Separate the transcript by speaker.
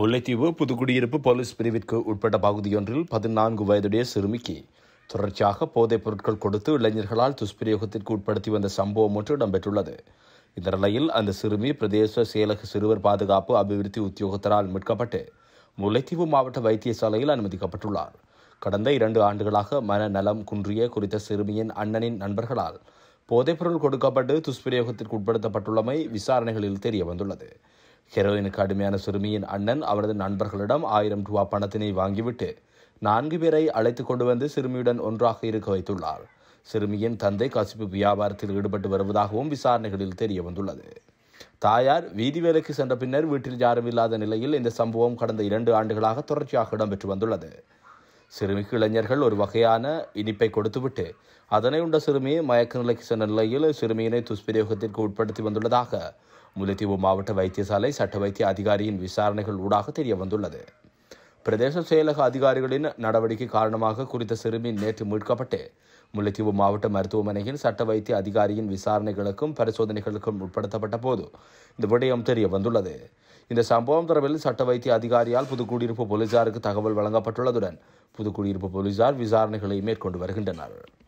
Speaker 1: Mullaitivu Puthukkudiyiruppu police பிரிவிற்கு உட்பட்ட பகுதியொன்றில் பதினான்கு வயதுடைய சிறுமிக்கு தொடர்ச்சியாக போதைப் பொருட்கள் கொடுத்து இளைஞர்களால் துஷ்பிரயோகத்திற்கு உட்படுத்தி வந்த சம்பவம் ஒன்று இடம்பெற்றுள்ளது இந்த நிலையில் அந்த சிறுமி பிரதேச செயலக சிறுவர் பாதுகாப்பு அபிவிருத்தி உத்தியோகத்தரால் மீட்கப்பட்டு முல்லைத்தீவு மாவட்ட வைத்தியசாலையில் அனுமதிக்கப்பட்டுள்ளார் கடந்த இரண்டு ஆண்டுகளாக மனநலம் குன்றிய குறித்த சிறுமியின் அண்ணனின் நண்பர்களால் போதைப்பொருள் கொடுக்கப்பட்டு துஷ்பிரயோகத்திற்கு உட்படுத்தப்பட்டுள்ளமை விசாரணைகளில் தெரிய வந்துள்ளது ஹெரோயினுக்கு அடிமையான சிறுமியின் அண்ணன் அவரது நண்பர்களிடம் ஆயிரம் ரூபா பணத்தினை வாங்கிவிட்டு நான்கு பேரை அழைத்து கொண்டு வந்து சிறுமியுடன் ஒன்றாக இருக்க வைத்துள்ளார் சிறுமியின் தந்தை கசிப்பு வியாபாரத்தில் ஈடுபட்டு வருவதாகவும் விசாரணைகளில் தெரிய வந்துள்ளது தாயார் வீதி வேலைக்கு சென்ற பின்னர் வீட்டில் யாரும் இல்லாத நிலையில் இந்த சம்பவம் கடந்த இரண்டு ஆண்டுகளாக தொடர்ச்சியாக இடம்பெற்று வந்துள்ளது சிறுமிக்கு இளைஞர்கள் ஒரு வகையான இனிப்பை கொடுத்துவிட்டு அதனை உண்ட சிறுமியை மயக்க நிலைக்கு சென்ற நிலையில் சிறுமியினை துஷ்பிரயோகத்திற்கு உட்படுத்தி வந்துள்ளதாக முல்லைத்தீவு மாவட்ட வைத்தியசாலை சட்ட வைத்திய அதிகாரியின் விசாரணைகள் ஊடாக தெரிய வந்துள்ளது பிரதேச செயலக அதிகாரிகளின் நடவடிக்கை காரணமாக குறித்த சிறுமி நேற்று மீட்கப்பட்டு முல்லைத்தீவு மாவட்ட மருத்துவமனையில் சட்ட வைத்திய அதிகாரியின் விசாரணைகளுக்கும் பரிசோதனைகளுக்கும் உட்படுத்தப்பட்ட போது இந்த விடயம் தெரிய வந்துள்ளது இந்த சம்பவம் தொடர்பில் சட்ட வைத்திய அதிகாரியால் புதுக்குடியிருப்பு போலீசாருக்கு தகவல் வழங்கப்பட்டுள்ளதுடன் புதுக்குடியிருப்பு போலீசார் விசாரணைகளை மேற்கொண்டு வருகின்றனர்